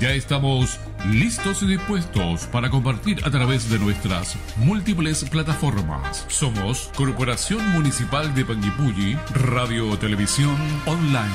Ya estamos listos y dispuestos para compartir a través de nuestras múltiples plataformas. Somos Corporación Municipal de Panguipulli, Radio Televisión Online.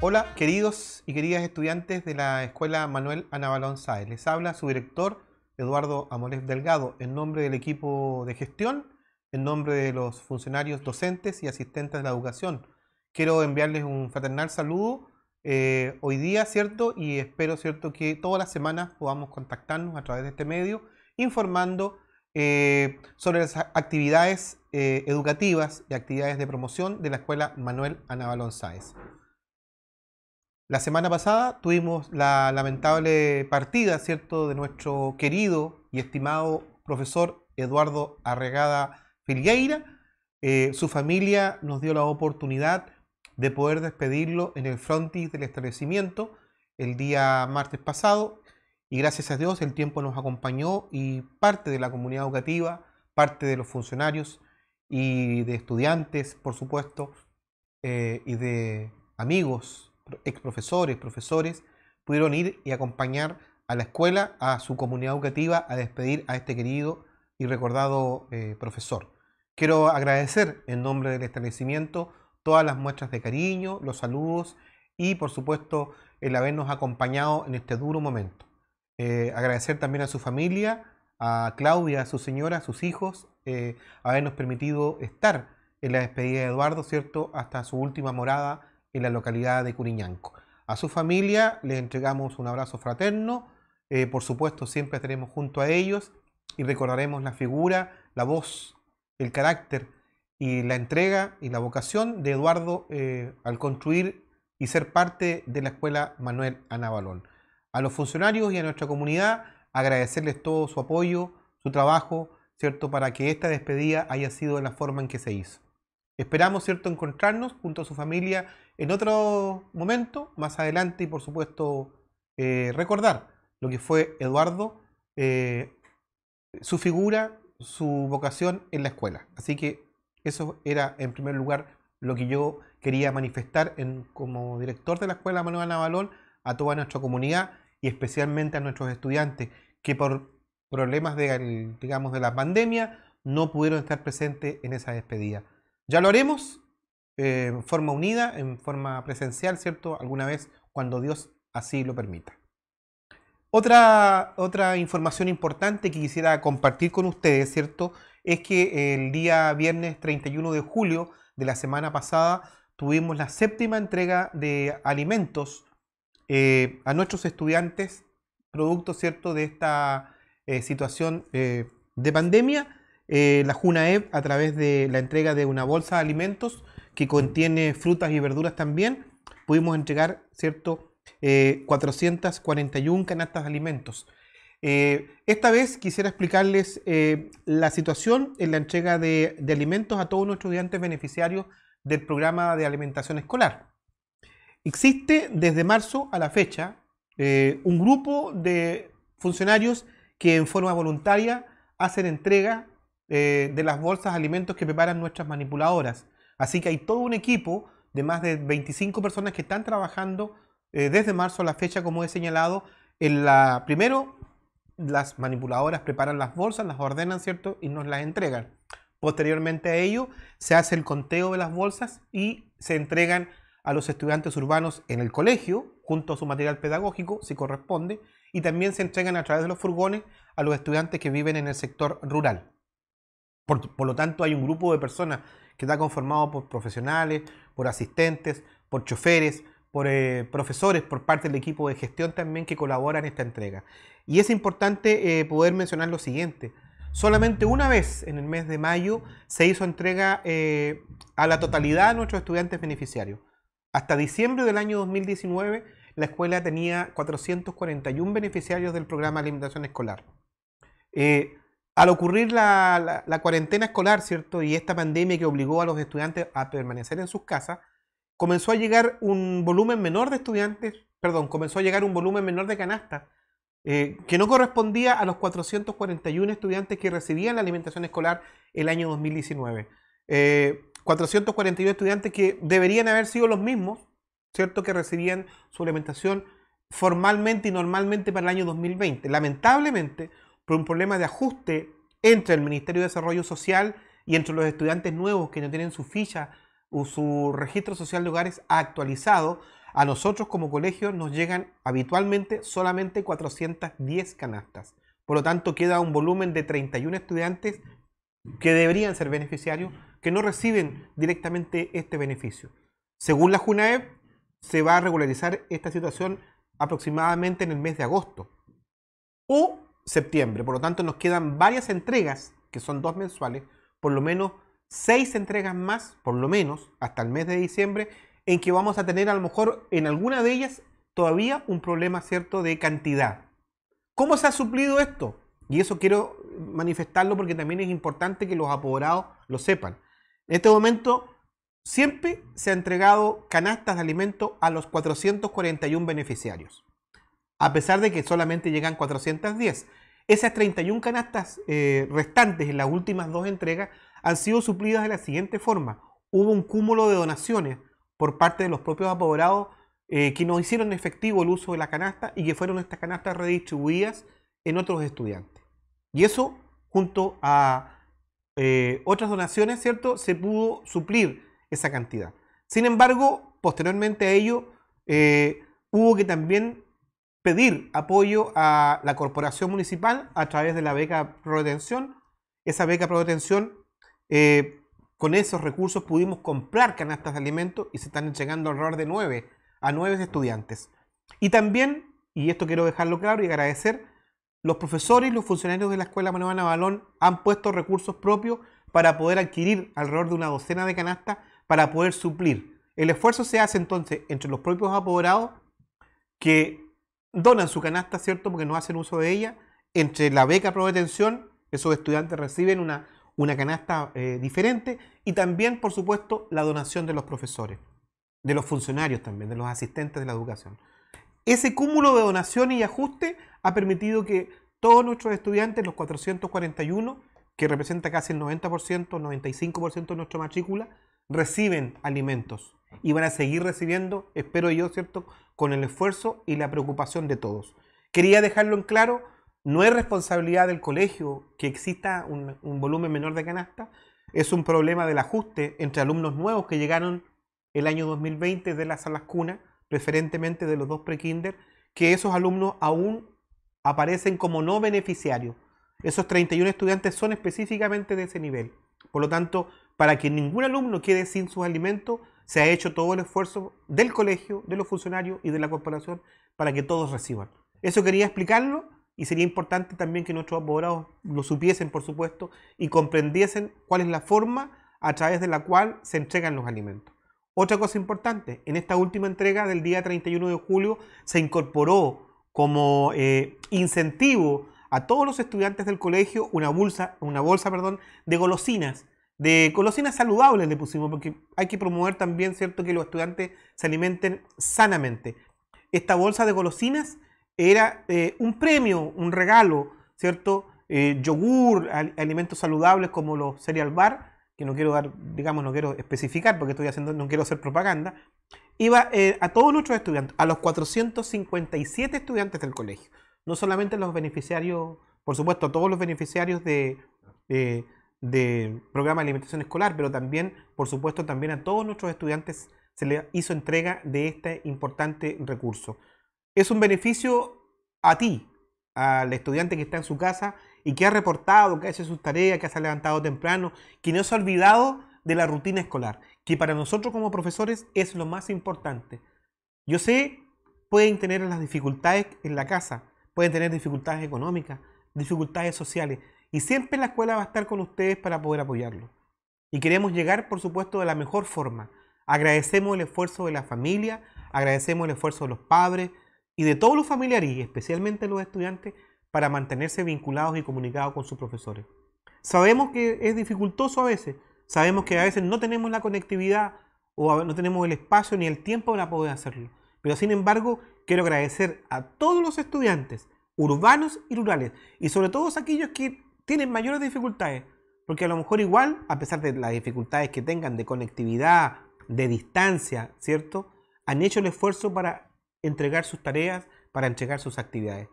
Hola, queridos y queridas estudiantes de la Escuela Manuel Anabalón Sáez. Les habla su director, Eduardo Amores Delgado, en nombre del equipo de gestión, en nombre de los funcionarios docentes y asistentes de la educación. Quiero enviarles un fraternal saludo eh, hoy día, ¿cierto? Y espero, ¿cierto?, que todas las semanas podamos contactarnos a través de este medio informando eh, sobre las actividades eh, educativas y actividades de promoción de la Escuela Manuel Anabalón Sáez. La semana pasada tuvimos la lamentable partida, ¿cierto?, de nuestro querido y estimado profesor Eduardo Arregada Filgueira. su familia nos dio la oportunidad de poder despedirlo en el frontis del establecimiento el día martes pasado. Y gracias a Dios el tiempo nos acompañó y parte de la comunidad educativa, parte de los funcionarios y de estudiantes, por supuesto, eh, y de amigos, ex profesores, profesores, pudieron ir y acompañar a la escuela, a su comunidad educativa, a despedir a este querido y recordado eh, profesor. Quiero agradecer en nombre del establecimiento todas las muestras de cariño, los saludos y por supuesto el habernos acompañado en este duro momento. Eh, agradecer también a su familia, a Claudia, a su señora, a sus hijos, eh, habernos permitido estar en la despedida de Eduardo, ¿cierto? Hasta su última morada en la localidad de Curiñanco. A su familia les entregamos un abrazo fraterno, eh, por supuesto siempre estaremos junto a ellos y recordaremos la figura, la voz, el carácter y la entrega y la vocación de Eduardo eh, al construir y ser parte de la Escuela Manuel Anabalón. A los funcionarios y a nuestra comunidad agradecerles todo su apoyo, su trabajo, ¿cierto? Para que esta despedida haya sido de la forma en que se hizo. Esperamos, ¿cierto?, encontrarnos junto a su familia en otro momento, más adelante, y por supuesto, eh, recordar lo que fue Eduardo, eh, su figura, su vocación en la escuela. Así que eso era, en primer lugar, lo que yo quería manifestar en, como director de la Escuela Manuel Navalón a toda nuestra comunidad y especialmente a nuestros estudiantes que por problemas de, digamos, de la pandemia no pudieron estar presentes en esa despedida. Ya lo haremos eh, en forma unida, en forma presencial, ¿cierto? Alguna vez cuando Dios así lo permita. Otra, otra información importante que quisiera compartir con ustedes, ¿cierto? es que el día viernes 31 de julio de la semana pasada tuvimos la séptima entrega de alimentos eh, a nuestros estudiantes, producto cierto de esta eh, situación eh, de pandemia. la JUNAEB a través de la entrega de una bolsa de alimentos que contiene frutas y verduras también, pudimos entregar cierto 441 canastas de alimentos eh, esta vez quisiera explicarles eh, la situación en la entrega de, alimentos a todos nuestros estudiantes beneficiarios del programa de alimentación escolar. Existe desde marzo a la fecha eh, un grupo de funcionarios que en forma voluntaria hacen entrega de las bolsas alimentos que preparan nuestras manipuladoras. Así que hay todo un equipo de más de 25 personas que están trabajando desde marzo a la fecha, como he señalado, en la, primero las manipuladoras preparan las bolsas, las ordenan, ¿cierto? Y nos las entregan. Posteriormente a ello, se hace el conteo de las bolsas y se entregan a los estudiantes urbanos en el colegio, junto a su material pedagógico, si corresponde, y también se entregan a través de los furgones a los estudiantes que viven en el sector rural. Por, lo tanto, hay un grupo de personas que está conformado por profesionales, por asistentes, por choferes, por eh, profesores, por parte del equipo de gestión también que colabora en esta entrega. Y es importante eh, poder mencionar lo siguiente. Solamente una vez en el mes de mayo se hizo entrega eh, a la totalidad de nuestros estudiantes beneficiarios. Hasta diciembre del año 2019, la escuela tenía 441 beneficiarios del programa de alimentación escolar. al ocurrir la, la, la cuarentena escolar, ¿cierto? Y esta pandemia que obligó a los estudiantes a permanecer en sus casas, comenzó a llegar un volumen menor de estudiantes, perdón, comenzó a llegar un volumen menor de canastas eh, que no correspondía a los 441 estudiantes que recibían la alimentación escolar el año 2019. 441 eh, estudiantes que deberían haber sido los mismos, ¿cierto? Que recibían su alimentación formalmente y normalmente para el año 2020. Lamentablemente, por un problema de ajuste entre el Ministerio de Desarrollo Social y entre los estudiantes nuevos que no tienen su ficha su registro social de hogares actualizado, a nosotros como colegio nos llegan habitualmente solamente 410 canastas. Por lo tanto, queda un volumen de 31 estudiantes que deberían ser beneficiarios, que no reciben directamente este beneficio. Según la JUNAEB, se va a regularizar esta situación aproximadamente en el mes de agosto o septiembre. Por lo tanto, nos quedan varias entregas, que son dos mensuales, por lo menos seis entregas más, por lo menos, hasta el mes de diciembre, en que vamos a tener a lo mejor en alguna de ellas todavía un problema cierto de cantidad. ¿Cómo se ha suplido esto? Y eso quiero manifestarlo porque también es importante que los apoderados lo sepan. En este momento siempre se ha entregado canastas de alimento a los 441 beneficiarios, a pesar de que solamente llegan 410. Esas 31 canastas eh, restantes en las últimas dos entregas han sido suplidas de la siguiente forma. Hubo un cúmulo de donaciones por parte de los propios apoderados eh, que nos hicieron efectivo el uso de la canasta y que fueron estas canastas redistribuidas en otros estudiantes. Y eso, junto a eh, otras donaciones, ¿cierto? Se pudo suplir esa cantidad. Sin embargo, posteriormente a ello, eh, hubo que también pedir apoyo a la corporación municipal a través de la beca Prodetención. Esa beca Prodetención eh, con esos recursos pudimos comprar canastas de alimentos y se están entregando alrededor de nueve, a nueve estudiantes. Y también, y esto quiero dejarlo claro y agradecer, los profesores y los funcionarios de la Escuela Manuel Balón han puesto recursos propios para poder adquirir alrededor de una docena de canastas para poder suplir. El esfuerzo se hace entonces entre los propios apoderados que donan su canasta, ¿cierto? Porque no hacen uso de ella. Entre la beca pro detención, esos estudiantes reciben una, una canasta eh, diferente y también, por supuesto, la donación de los profesores, de los funcionarios también, de los asistentes de la educación. Ese cúmulo de donaciones y ajuste ha permitido que todos nuestros estudiantes, los 441, que representa casi el 90%, 95% de nuestra matrícula, reciben alimentos y van a seguir recibiendo, espero yo, ¿cierto?, con el esfuerzo y la preocupación de todos. Quería dejarlo en claro no es responsabilidad del colegio que exista un, volumen menor de canasta, es un problema del ajuste entre alumnos nuevos que llegaron el año 2020 de las salas cunas, preferentemente de los dos prekinder, que esos alumnos aún aparecen como no beneficiarios. Esos 31 estudiantes son específicamente de ese nivel. Por lo tanto, para que ningún alumno quede sin sus alimentos, se ha hecho todo el esfuerzo del colegio, de los funcionarios y de la corporación para que todos reciban. Eso quería explicarlo y sería importante también que nuestros abogados lo supiesen, por supuesto, y comprendiesen cuál es la forma a través de la cual se entregan los alimentos. Otra cosa importante, en esta última entrega del día 31 de julio se incorporó como eh, incentivo a todos los estudiantes del colegio una bolsa, una bolsa perdón, de golosinas, de golosinas saludables le pusimos, porque hay que promover también, ¿cierto?, que los estudiantes se alimenten sanamente. Esta bolsa de golosinas era eh, un premio, un regalo, ¿cierto? Eh, yogur, alimentos saludables como los cereal bar, que no quiero dar, digamos, no quiero especificar porque estoy haciendo, no quiero hacer propaganda, iba eh, a todos nuestros estudiantes, a los 457 estudiantes del colegio, no solamente a los beneficiarios, por supuesto, a todos los beneficiarios de, programa de alimentación escolar, pero también, por supuesto, también a todos nuestros estudiantes se les hizo entrega de este importante recurso es un beneficio a ti, al estudiante que está en su casa y que ha reportado, que ha hecho sus tareas, que se ha levantado temprano, que no se ha olvidado de la rutina escolar, que para nosotros como profesores es lo más importante. Yo sé, pueden tener las dificultades en la casa, pueden tener dificultades económicas, dificultades sociales, y siempre la escuela va a estar con ustedes para poder apoyarlo. Y queremos llegar, por supuesto, de la mejor forma. Agradecemos el esfuerzo de la familia, agradecemos el esfuerzo de los padres, y de todos los familiares y especialmente los estudiantes para mantenerse vinculados y comunicados con sus profesores. Sabemos que es dificultoso a veces, sabemos que a veces no tenemos la conectividad o no tenemos el espacio ni el tiempo para poder hacerlo. Pero sin embargo, quiero agradecer a todos los estudiantes, urbanos y rurales, y sobre todo a aquellos que tienen mayores dificultades, porque a lo mejor igual, a pesar de las dificultades que tengan de conectividad, de distancia, ¿cierto? Han hecho el esfuerzo para entregar sus tareas, para entregar sus actividades.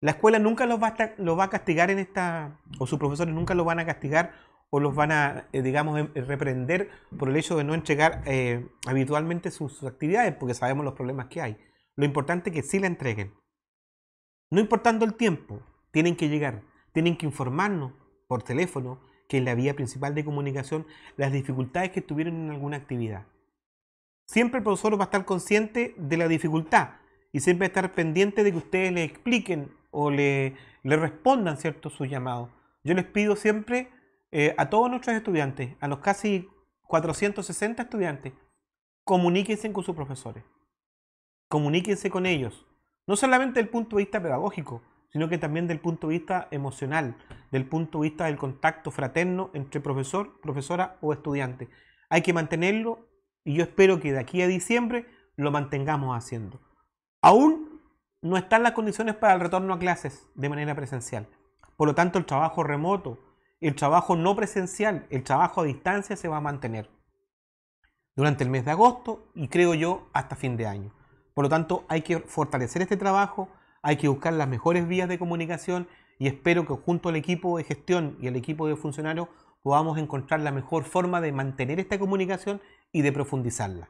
La escuela nunca los va a, castigar en esta, o sus profesores nunca los van a castigar o los van a, eh, digamos, em, eh, reprender por el hecho de no entregar eh, habitualmente sus, sus, actividades, porque sabemos los problemas que hay. Lo importante es que sí la entreguen. No importando el tiempo, tienen que llegar, tienen que informarnos por teléfono, que es la vía principal de comunicación, las dificultades que tuvieron en alguna actividad siempre el profesor va a estar consciente de la dificultad y siempre va a estar pendiente de que ustedes le expliquen o le, respondan ¿cierto? sus llamados. Yo les pido siempre eh, a todos nuestros estudiantes, a los casi 460 estudiantes, comuníquense con sus profesores, comuníquense con ellos, no solamente desde el punto de vista pedagógico, sino que también del punto de vista emocional, del punto de vista del contacto fraterno entre profesor, profesora o estudiante. Hay que mantenerlo y yo espero que de aquí a diciembre lo mantengamos haciendo. Aún no están las condiciones para el retorno a clases de manera presencial. Por lo tanto, el trabajo remoto, el trabajo no presencial, el trabajo a distancia se va a mantener durante el mes de agosto y creo yo hasta fin de año. Por lo tanto, hay que fortalecer este trabajo, hay que buscar las mejores vías de comunicación y espero que junto al equipo de gestión y al equipo de funcionarios podamos encontrar la mejor forma de mantener esta comunicación y de profundizarla.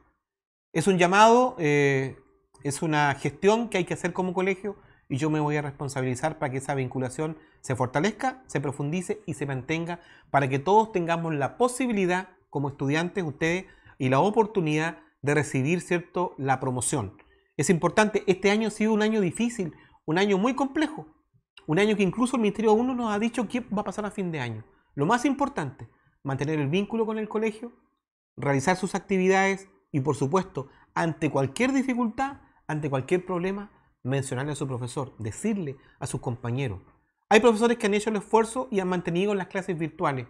Es un llamado, eh, es una gestión que hay que hacer como colegio y yo me voy a responsabilizar para que esa vinculación se fortalezca, se profundice y se mantenga para que todos tengamos la posibilidad como estudiantes ustedes y la oportunidad de recibir cierto la promoción. Es importante, este año ha sido un año difícil, un año muy complejo, un año que incluso el Ministerio uno nos ha dicho qué va a pasar a fin de año. Lo más importante, mantener el vínculo con el colegio, realizar sus actividades y por supuesto, ante cualquier dificultad, ante cualquier problema, mencionarle a su profesor, decirle a sus compañeros. Hay profesores que han hecho el esfuerzo y han mantenido las clases virtuales.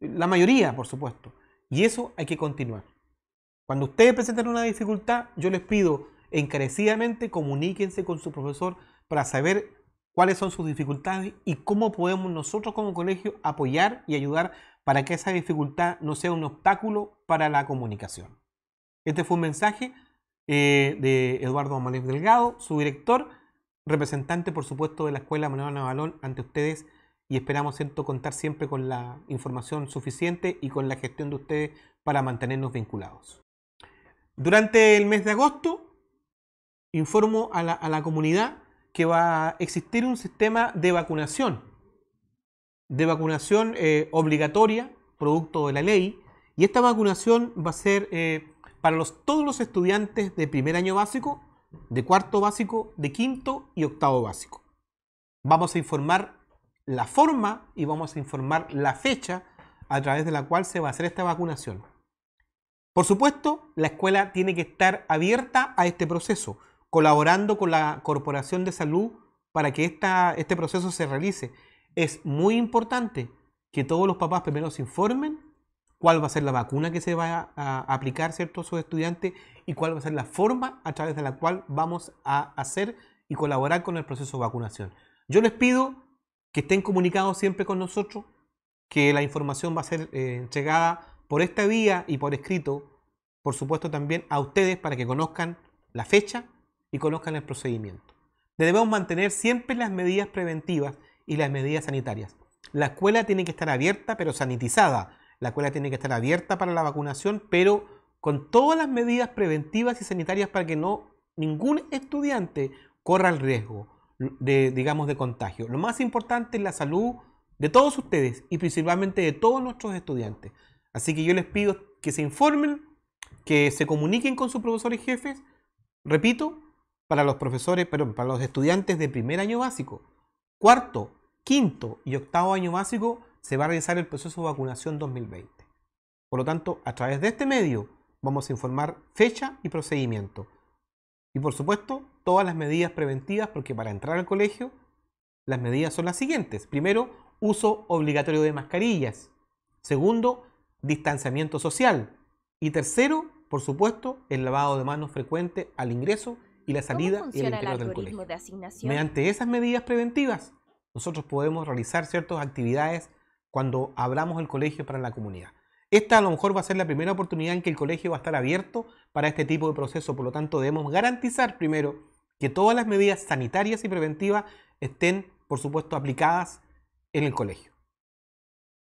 La mayoría, por supuesto. Y eso hay que continuar. Cuando ustedes presenten una dificultad, yo les pido encarecidamente comuníquense con su profesor para saber cuáles son sus dificultades y cómo podemos nosotros como colegio apoyar y ayudar para que esa dificultad no sea un obstáculo para la comunicación. Este fue un mensaje eh, de Eduardo Amalet Delgado, su director, representante, por supuesto, de la Escuela Manuel Navalón ante ustedes y esperamos contar siempre con la información suficiente y con la gestión de ustedes para mantenernos vinculados. Durante el mes de agosto, informo a la, a la comunidad que va a existir un sistema de vacunación de vacunación eh, obligatoria, producto de la ley, y esta vacunación va a ser eh, para los, todos los estudiantes de primer año básico, de cuarto básico, de quinto y octavo básico. Vamos a informar la forma y vamos a informar la fecha a través de la cual se va a hacer esta vacunación. Por supuesto, la escuela tiene que estar abierta a este proceso, colaborando con la Corporación de Salud para que este proceso se realice es muy importante que todos los papás primero se informen cuál va a ser la vacuna que se va a, aplicar a sus estudiantes y cuál va a ser la forma a través de la cual vamos a hacer y colaborar con el proceso de vacunación. Yo les pido que estén comunicados siempre con nosotros, que la información va a ser eh, entregada por esta vía y por escrito, por supuesto también a ustedes para que conozcan la fecha y conozcan el procedimiento. Debemos mantener siempre las medidas preventivas y las medidas sanitarias. La escuela tiene que estar abierta, pero sanitizada. La escuela tiene que estar abierta para la vacunación, pero con todas las medidas preventivas y sanitarias para que no ningún estudiante corra el riesgo de, digamos, de contagio. Lo más importante es la salud de todos ustedes y principalmente de todos nuestros estudiantes. Así que yo les pido que se informen, que se comuniquen con sus profesores jefes. Repito, para los profesores, pero para los estudiantes de primer año básico, cuarto, quinto y octavo año básico se va a realizar el proceso de vacunación 2020. Por lo tanto, a través de este medio vamos a informar fecha y procedimiento. Y por supuesto, todas las medidas preventivas, porque para entrar al colegio, las medidas son las siguientes. Primero, uso obligatorio de mascarillas. Segundo, distanciamiento social. Y tercero, por supuesto, el lavado de manos frecuente al ingreso y la salida el De Mediante esas medidas preventivas, nosotros podemos realizar ciertas actividades cuando abramos el colegio para la comunidad. Esta a lo mejor va a ser la primera oportunidad en que el colegio va a estar abierto para este tipo de proceso, por lo tanto debemos garantizar primero que todas las medidas sanitarias y preventivas estén, por supuesto, aplicadas en el colegio.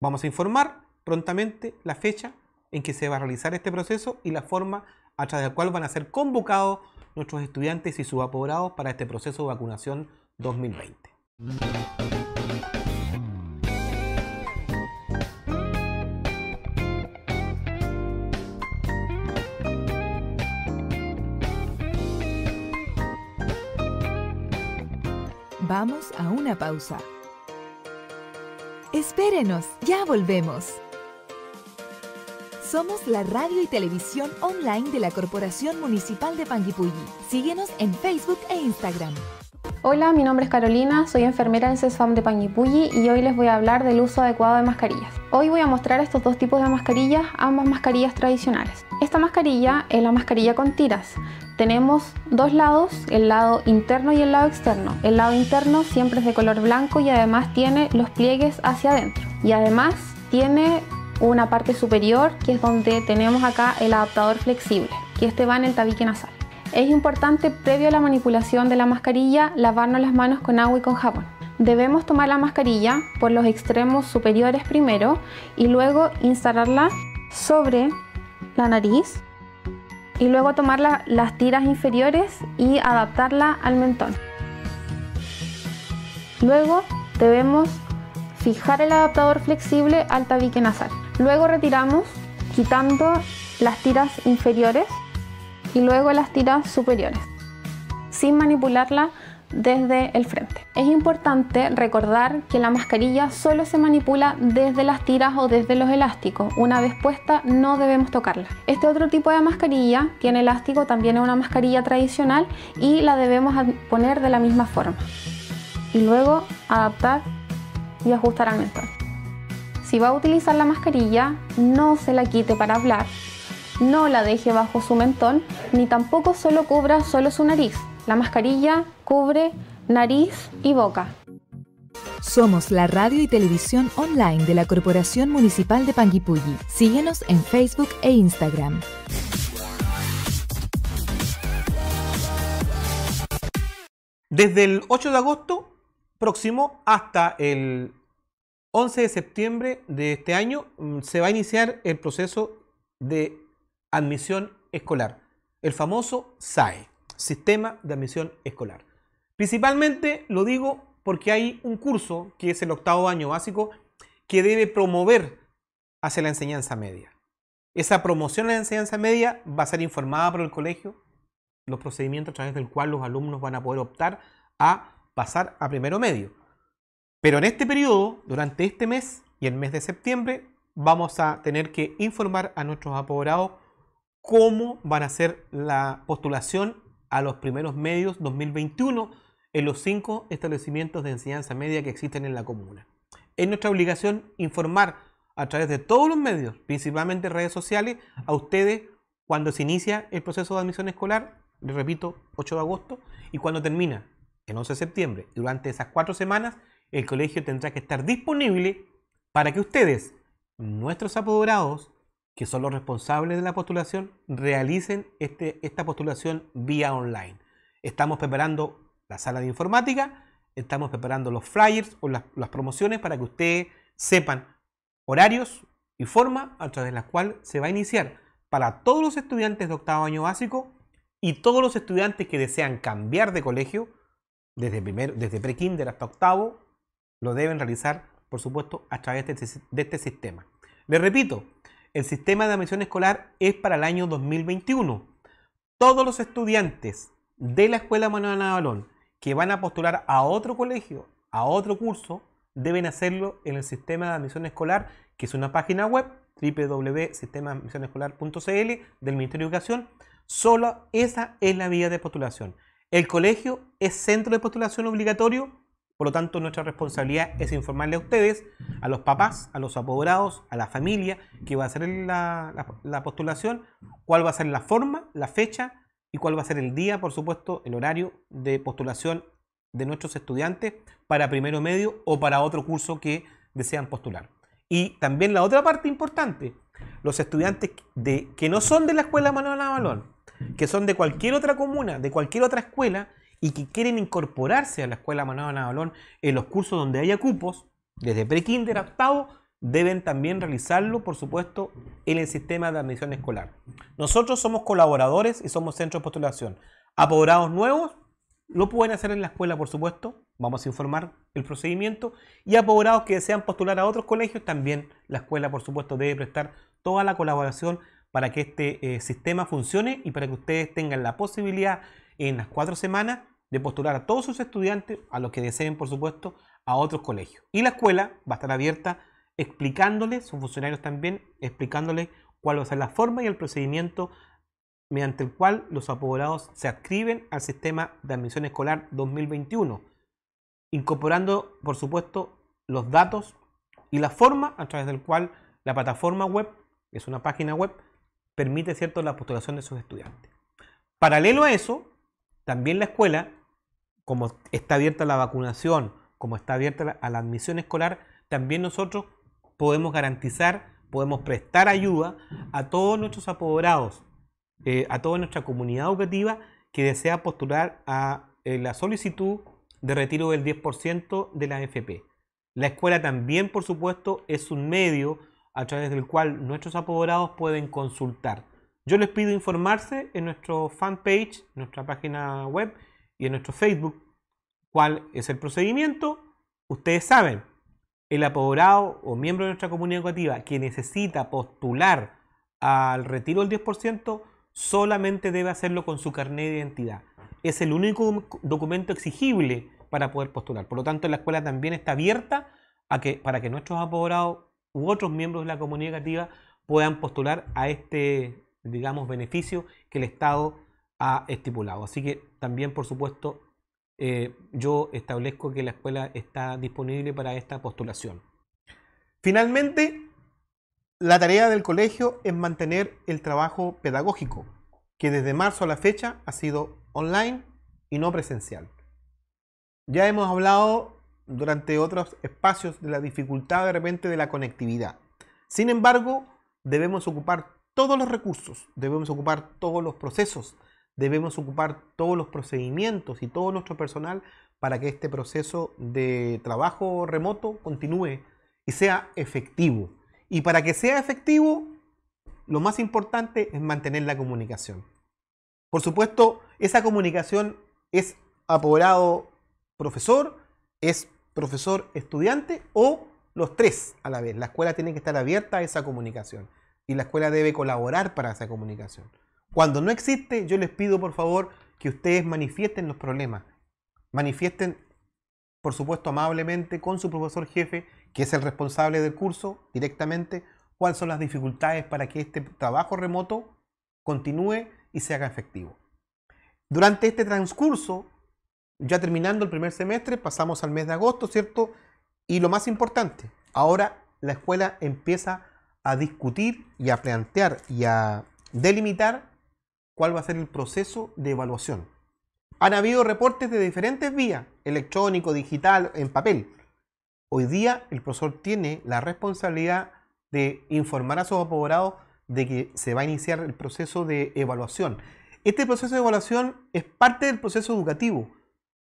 Vamos a informar prontamente la fecha en que se va a realizar este proceso y la forma a través del cual van a ser convocados nuestros estudiantes y subapobrados para este proceso de vacunación 2020. Vamos a una pausa. Espérenos, ya volvemos. Somos la radio y televisión online de la Corporación Municipal de Panguipulli. Síguenos en Facebook e Instagram. Hola, mi nombre es Carolina, soy enfermera en CESFAM de Panguipulli y hoy les voy a hablar del uso adecuado de mascarillas. Hoy voy a mostrar estos dos tipos de mascarillas, ambas mascarillas tradicionales. Esta mascarilla es la mascarilla con tiras. Tenemos dos lados, el lado interno y el lado externo. El lado interno siempre es de color blanco y además tiene los pliegues hacia adentro. Y además tiene una parte superior que es donde tenemos acá el adaptador flexible, que este va en el tabique nasal. Es importante, previo a la manipulación de la mascarilla, lavarnos las manos con agua y con jabón. Debemos tomar la mascarilla por los extremos superiores primero y luego instalarla sobre la nariz y luego tomar las tiras inferiores y adaptarla al mentón. Luego debemos fijar el adaptador flexible al tabique nasal. Luego retiramos quitando las tiras inferiores y luego las tiras superiores, sin manipularla desde el frente. Es importante recordar que la mascarilla solo se manipula desde las tiras o desde los elásticos. Una vez puesta no debemos tocarla. Este otro tipo de mascarilla tiene elástico, también es una mascarilla tradicional y la debemos poner de la misma forma. Y luego adaptar y ajustar al mentón. Si va a utilizar la mascarilla, no se la quite para hablar, no la deje bajo su mentón, ni tampoco solo cubra solo su nariz. La mascarilla cubre nariz y boca. Somos la radio y televisión online de la Corporación Municipal de Panguipulli. Síguenos en Facebook e Instagram. Desde el 8 de agosto próximo, hasta el 11 de septiembre de este año, mm, se va a iniciar el proceso de admisión escolar, el famoso SAE, Sistema de Admisión Escolar. Principalmente lo digo porque hay un curso, que es el octavo año básico, que debe promover hacia la enseñanza media. Esa promoción a la enseñanza media va a ser informada por el colegio, los procedimientos a través del cual los alumnos van a poder optar a pasar a primero medio. Pero en este periodo, durante este mes y el mes de septiembre, vamos a tener que informar a nuestros apoderados cómo van a ser la postulación a los primeros medios 2021 en los cinco establecimientos de enseñanza media que existen en la comuna. Es nuestra obligación informar a través de todos los medios, principalmente redes sociales, a ustedes cuando se inicia el proceso de admisión escolar, les repito, 8 de agosto, y cuando termina, el 11 de septiembre, durante esas cuatro semanas, el colegio tendrá que estar disponible para que ustedes, nuestros apoderados, que son los responsables de la postulación, realicen este, esta postulación vía online. Estamos preparando la sala de informática, estamos preparando los flyers o las, promociones para que ustedes sepan horarios y forma a través de la cual se va a iniciar para todos los estudiantes de octavo año básico y todos los estudiantes que desean cambiar de colegio desde, primero, desde pre-kinder hasta octavo, lo deben realizar, por supuesto, a través de este, este sistema. Les repito, el sistema de admisión escolar es para el año 2021. Todos los estudiantes de la Escuela Manuel Nadalón que van a postular a otro colegio, a otro curso, deben hacerlo en el sistema de admisión escolar, que es una página web www.sistemaadmisionescolar.cl del Ministerio de Educación. Solo esa es la vía de postulación. El colegio es centro de postulación obligatorio, por lo tanto nuestra responsabilidad es informarle a ustedes, a los papás, a los apoderados, a la familia que va a ser la, postulación, cuál va a ser la forma, la fecha y cuál va a ser el día, por supuesto, el horario de postulación de nuestros estudiantes para primero medio o para otro curso que desean postular. Y también la otra parte importante, los estudiantes de, que no son de la Escuela Manuel Avalón, que son de cualquier otra comuna, de cualquier otra escuela, y que quieren incorporarse a la escuela Manada Navalón en los cursos donde haya cupos, desde pre-kinder a octavo, deben también realizarlo, por supuesto, en el sistema de admisión escolar. Nosotros somos colaboradores y somos centro de postulación. Apoderados nuevos lo pueden hacer en la escuela, por supuesto. Vamos a informar el procedimiento. Y apoderados que desean postular a otros colegios, también la escuela, por supuesto, debe prestar toda la colaboración para que este eh, sistema funcione y para que ustedes tengan la posibilidad en las cuatro semanas de postular a todos sus estudiantes, a los que deseen por supuesto, a otros colegios. Y la escuela va a estar abierta explicándoles, sus funcionarios también, explicándoles cuál va a ser la forma y el procedimiento mediante el cual los apoderados se adscriben al sistema de admisión escolar 2021, incorporando, por supuesto, los datos y la forma a través del cual la plataforma web, que es una página web, permite cierto, la postulación de sus estudiantes. Paralelo a eso, también la escuela, como está abierta a la vacunación, como está abierta a la, admisión escolar, también nosotros podemos garantizar, podemos prestar ayuda a todos nuestros apoderados, eh, a toda nuestra comunidad educativa que desea postular a eh, la solicitud de retiro del 10% de la AFP. La escuela también, por supuesto, es un medio a través del cual nuestros apoderados pueden consultar. Yo les pido informarse en nuestro fanpage, nuestra página web y en nuestro Facebook cuál es el procedimiento. Ustedes saben, el apoderado o miembro de nuestra comunidad educativa que necesita postular al retiro del 10% solamente debe hacerlo con su carnet de identidad. Es el único documento exigible para poder postular. Por lo tanto, la escuela también está abierta a que, para que nuestros apoderados u otros miembros de la comunidad educativa puedan postular a este, digamos, beneficio que el Estado ha estipulado. Así que también, por supuesto, eh, yo establezco que la escuela está disponible para esta postulación. Finalmente, la tarea del colegio es mantener el trabajo pedagógico, que desde marzo a la fecha ha sido online y no presencial. Ya hemos hablado durante otros espacios de la dificultad de repente de la conectividad. Sin embargo, debemos ocupar todos los recursos, debemos ocupar todos los procesos, debemos ocupar todos los procedimientos y todo nuestro personal para que este proceso de trabajo remoto continúe y sea efectivo. Y para que sea efectivo, lo más importante es mantener la comunicación. Por supuesto, esa comunicación es apoderado profesor, es profesor, estudiante o los tres a la vez. La escuela tiene que estar abierta a esa comunicación y la escuela debe colaborar para esa comunicación. Cuando no existe, yo les pido por favor que ustedes manifiesten los problemas. Manifiesten, por supuesto, amablemente con su profesor jefe, que es el responsable del curso directamente, cuáles son las dificultades para que este trabajo remoto continúe y se haga efectivo. Durante este transcurso, ya terminando el primer semestre, pasamos al mes de agosto, ¿cierto? Y lo más importante, ahora la escuela empieza a discutir y a plantear y a delimitar cuál va a ser el proceso de evaluación. Han habido reportes de diferentes vías, electrónico, digital, en papel. Hoy día el profesor tiene la responsabilidad de informar a sus apoderados de que se va a iniciar el proceso de evaluación. Este proceso de evaluación es parte del proceso educativo,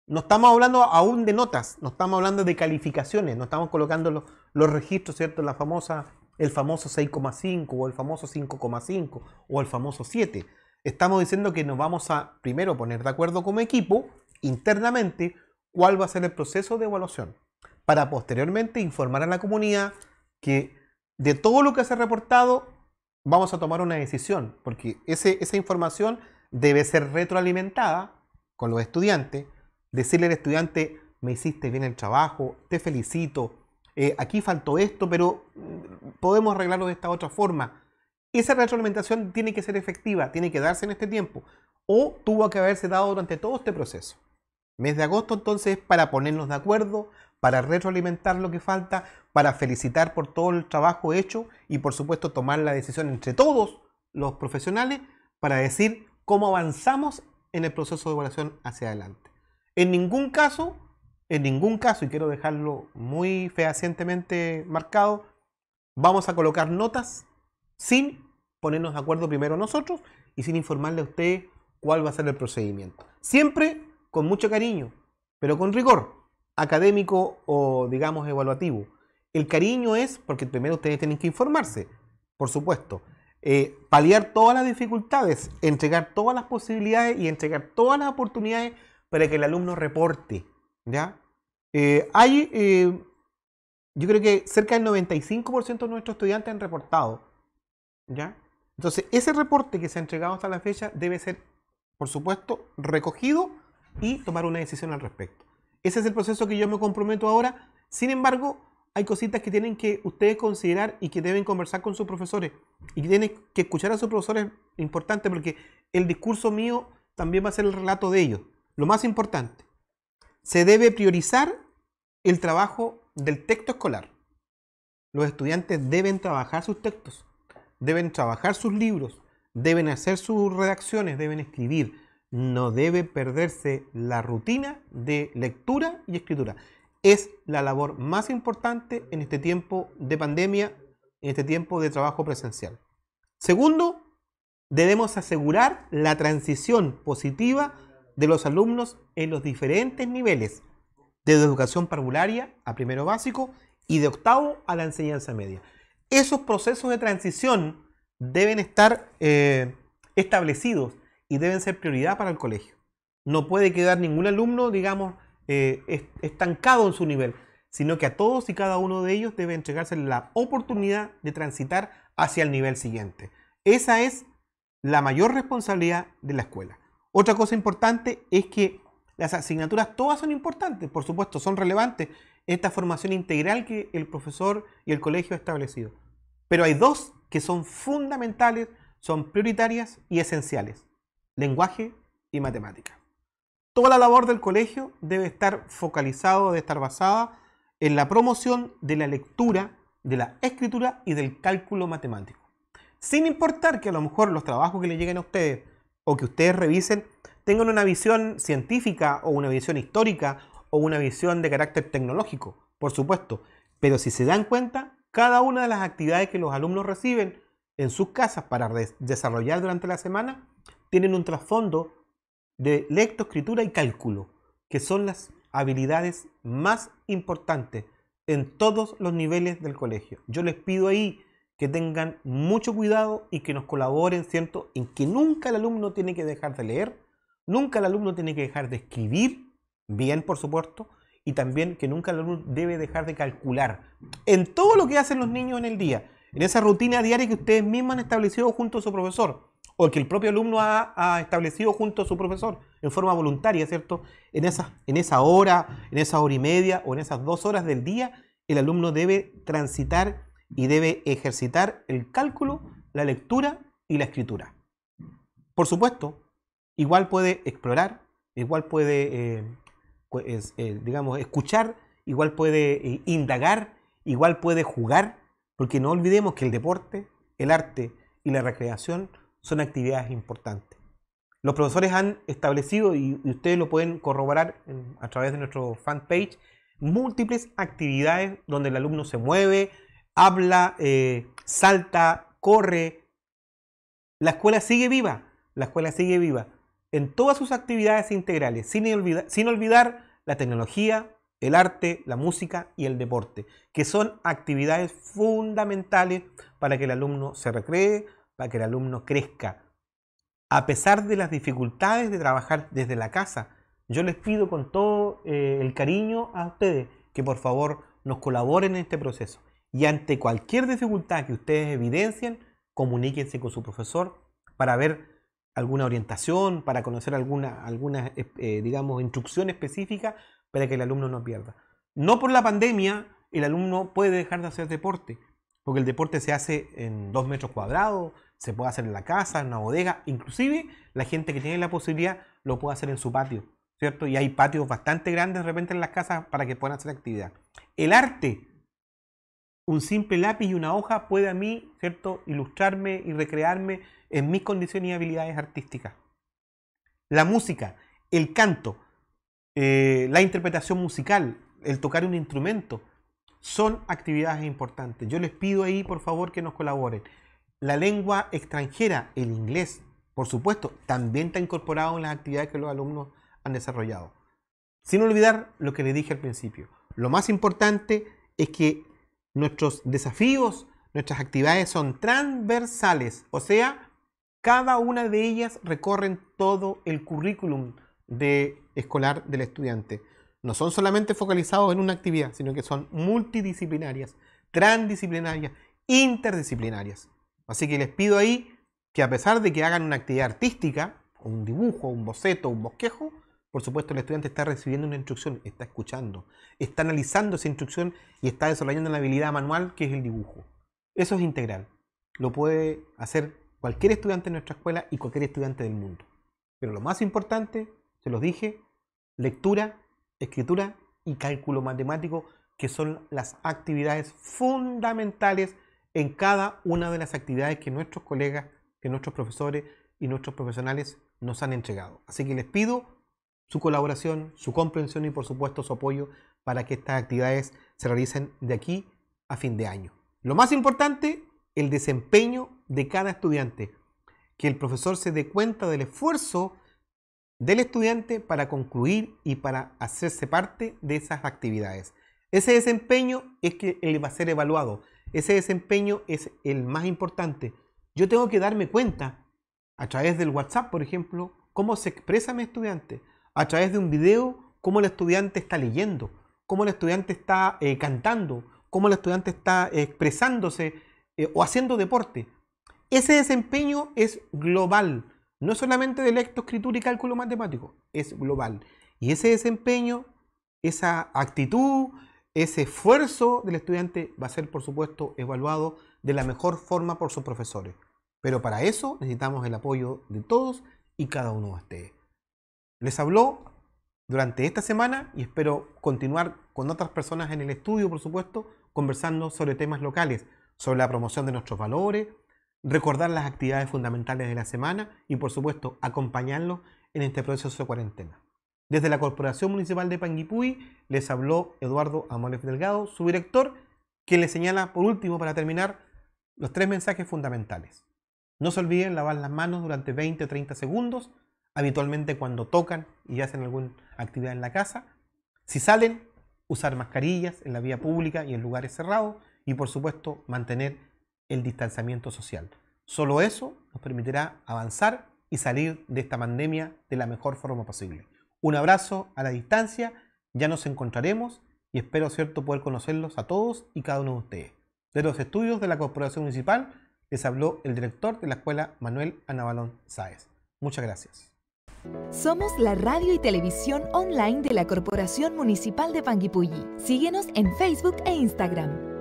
no estamos hablando aún de notas, no estamos hablando de calificaciones, no estamos colocando los, registros, ¿cierto? La famosa, el famoso 6,5 o el famoso 5,5 o el famoso 7. Estamos diciendo que nos vamos a primero poner de acuerdo como equipo internamente cuál va a ser el proceso de evaluación para posteriormente informar a la comunidad que de todo lo que se ha reportado vamos a tomar una decisión, porque esa información debe ser retroalimentada con los estudiantes, decirle al estudiante, me hiciste bien el trabajo, te felicito, eh, aquí faltó esto, pero mm, podemos arreglarlo de esta otra forma. Esa retroalimentación tiene que ser efectiva, tiene que darse en este tiempo, o tuvo que haberse dado durante todo este proceso. Mes de agosto entonces para ponernos de acuerdo, para retroalimentar lo que falta, para felicitar por todo el trabajo hecho y por supuesto tomar la decisión entre todos los profesionales para decir cómo avanzamos en el proceso de evaluación hacia adelante. En ningún caso, en ningún caso, y quiero dejarlo muy fehacientemente marcado, vamos a colocar notas sin ponernos de acuerdo primero nosotros y sin informarle a usted cuál va a ser el procedimiento. Siempre con mucho cariño, pero con rigor académico o digamos evaluativo. El cariño es porque primero ustedes tienen que informarse, por supuesto. Eh, paliar todas las dificultades, entregar todas las posibilidades y entregar todas las oportunidades para que el alumno reporte. ¿ya? Eh, hay, eh, yo creo que cerca del 95% de nuestros estudiantes han reportado. ¿ya? Entonces, ese reporte que se ha entregado hasta la fecha debe ser, por supuesto, recogido y tomar una decisión al respecto. Ese es el proceso que yo me comprometo ahora. Sin embargo, hay cositas que tienen que ustedes considerar y que deben conversar con sus profesores. Y tienen que escuchar a sus profesores, importante, porque el discurso mío también va a ser el relato de ellos. Lo más importante, se debe priorizar el trabajo del texto escolar. Los estudiantes deben trabajar sus textos, deben trabajar sus libros, deben hacer sus redacciones, deben escribir. No debe perderse la rutina de lectura y escritura. Es la labor más importante en este tiempo de pandemia, en este tiempo de trabajo presencial. Segundo, debemos asegurar la transición positiva de los alumnos en los diferentes niveles, desde educación parvularia a primero básico y de octavo a la enseñanza media. Esos procesos de transición deben estar eh, establecidos y deben ser prioridad para el colegio. No puede quedar ningún alumno, digamos, eh, estancado en su nivel, sino que a todos y cada uno de ellos debe entregarse la oportunidad de transitar hacia el nivel siguiente. Esa es la mayor responsabilidad de la escuela. Otra cosa importante es que las asignaturas todas son importantes, por supuesto, son relevantes. Esta formación integral que el profesor y el colegio ha establecido. Pero hay dos que son fundamentales, son prioritarias y esenciales. Lenguaje y matemática. Toda la labor del colegio debe estar focalizada, debe estar basada en la promoción de la lectura, de la escritura y del cálculo matemático. Sin importar que a lo mejor los trabajos que le lleguen a ustedes o que ustedes revisen tengan una visión científica o una visión histórica o una visión de carácter tecnológico, por supuesto. Pero si se dan cuenta, cada una de las actividades que los alumnos reciben en sus casas para desarrollar durante la semana tienen un trasfondo de lectoescritura y cálculo, que son las habilidades más importantes en todos los niveles del colegio. Yo les pido ahí que tengan mucho cuidado y que nos colaboren, ¿cierto? En que nunca el alumno tiene que dejar de leer, nunca el alumno tiene que dejar de escribir, bien, por supuesto, y también que nunca el alumno debe dejar de calcular en todo lo que hacen los niños en el día, en esa rutina diaria que ustedes mismos han establecido junto a su profesor, o que el propio alumno ha, establecido junto a su profesor, en forma voluntaria, ¿cierto? En esa, en esa hora, en esa hora y media o en esas dos horas del día, el alumno debe transitar y debe ejercitar el cálculo, la lectura y la escritura. Por supuesto, igual puede explorar, igual puede, eh, eh, digamos, escuchar, igual puede eh, indagar, igual puede jugar, porque no olvidemos que el deporte, el arte y la recreación son actividades importantes. Los profesores han establecido, y, ustedes lo pueden corroborar a través de nuestro fanpage, múltiples actividades donde el alumno se mueve, habla, eh, salta, corre. La escuela sigue viva, la escuela sigue viva en todas sus actividades integrales, sin, olvidar la tecnología, el arte, la música y el deporte, que son actividades fundamentales para que el alumno se recree, para que el alumno crezca. A pesar de las dificultades de trabajar desde la casa, yo les pido con todo eh, el cariño a ustedes que por favor nos colaboren en este proceso y ante cualquier dificultad que ustedes evidencien, comuníquense con su profesor para ver alguna orientación, para conocer alguna, eh, eh, digamos, instrucción específica para que el alumno no pierda. No por la pandemia, el alumno puede dejar de hacer deporte, porque el deporte se hace en dos metros cuadrados, se puede hacer en la casa, en una bodega, inclusive la gente que tiene la posibilidad lo puede hacer en su patio, ¿cierto? Y hay patios bastante grandes de repente en las casas para que puedan hacer actividad. El arte un simple lápiz y una hoja puede a mí, ¿cierto?, ilustrarme y recrearme en mis condiciones y habilidades artísticas. La música, el canto, eh, la interpretación musical, el tocar un instrumento, son actividades importantes. Yo les pido ahí, por favor, que nos colaboren. La lengua extranjera, el inglés, por supuesto, también está incorporado en las actividades que los alumnos han desarrollado. Sin olvidar lo que les dije al principio. Lo más importante es que Nuestros desafíos, nuestras actividades son transversales, o sea, cada una de ellas recorren todo el currículum de escolar del estudiante. No son solamente focalizados en una actividad, sino que son multidisciplinarias, transdisciplinarias, interdisciplinarias. Así que les pido ahí que a pesar de que hagan una actividad artística, un dibujo, un boceto, un bosquejo, por supuesto, el estudiante está recibiendo una instrucción, está escuchando, está analizando esa instrucción y está desarrollando la habilidad manual que es el dibujo. Eso es integral. Lo puede hacer cualquier estudiante de nuestra escuela y cualquier estudiante del mundo. Pero lo más importante, se los dije, lectura, escritura y cálculo matemático, que son las actividades fundamentales en cada una de las actividades que nuestros colegas, que nuestros profesores y nuestros profesionales nos han entregado. Así que les pido su colaboración, su comprensión y por supuesto su apoyo para que estas actividades se realicen de aquí a fin de año. Lo más importante, el desempeño de cada estudiante, que el profesor se dé cuenta del esfuerzo del estudiante para concluir y para hacerse parte de esas actividades. Ese desempeño es que él va a ser evaluado. Ese desempeño es el más importante. Yo tengo que darme cuenta a través del WhatsApp, por ejemplo, cómo se expresa mi estudiante, a través de un video cómo el estudiante está leyendo, cómo el estudiante está eh, cantando, cómo el estudiante está expresándose eh, o haciendo deporte. Ese desempeño es global, no solamente de escritura y cálculo matemático, es global. Y ese desempeño, esa actitud, ese esfuerzo del estudiante va a ser, por supuesto, evaluado de la mejor forma por sus profesores. Pero para eso necesitamos el apoyo de todos y cada uno de ustedes. Les habló durante esta semana y espero continuar con otras personas en el estudio, por supuesto, conversando sobre temas locales, sobre la promoción de nuestros valores, recordar las actividades fundamentales de la semana y, por supuesto, acompañarlos en este proceso de cuarentena. Desde la Corporación Municipal de Panguipuy, les habló Eduardo Amores Delgado, su director, quien les señala, por último, para terminar, los tres mensajes fundamentales. No se olviden lavar las manos durante 20 o 30 segundos habitualmente cuando tocan y hacen alguna actividad en la casa. Si salen, usar mascarillas en la vía pública y en lugares cerrados y por supuesto mantener el distanciamiento social. Solo eso nos permitirá avanzar y salir de esta pandemia de la mejor forma posible. Un abrazo a la distancia, ya nos encontraremos y espero cierto poder conocerlos a todos y cada uno de ustedes. De los estudios de la Corporación Municipal les habló el director de la escuela Manuel Anabalón Sáez. Muchas gracias. Somos la radio y televisión online de la Corporación Municipal de Panguipulli. Síguenos en Facebook e Instagram.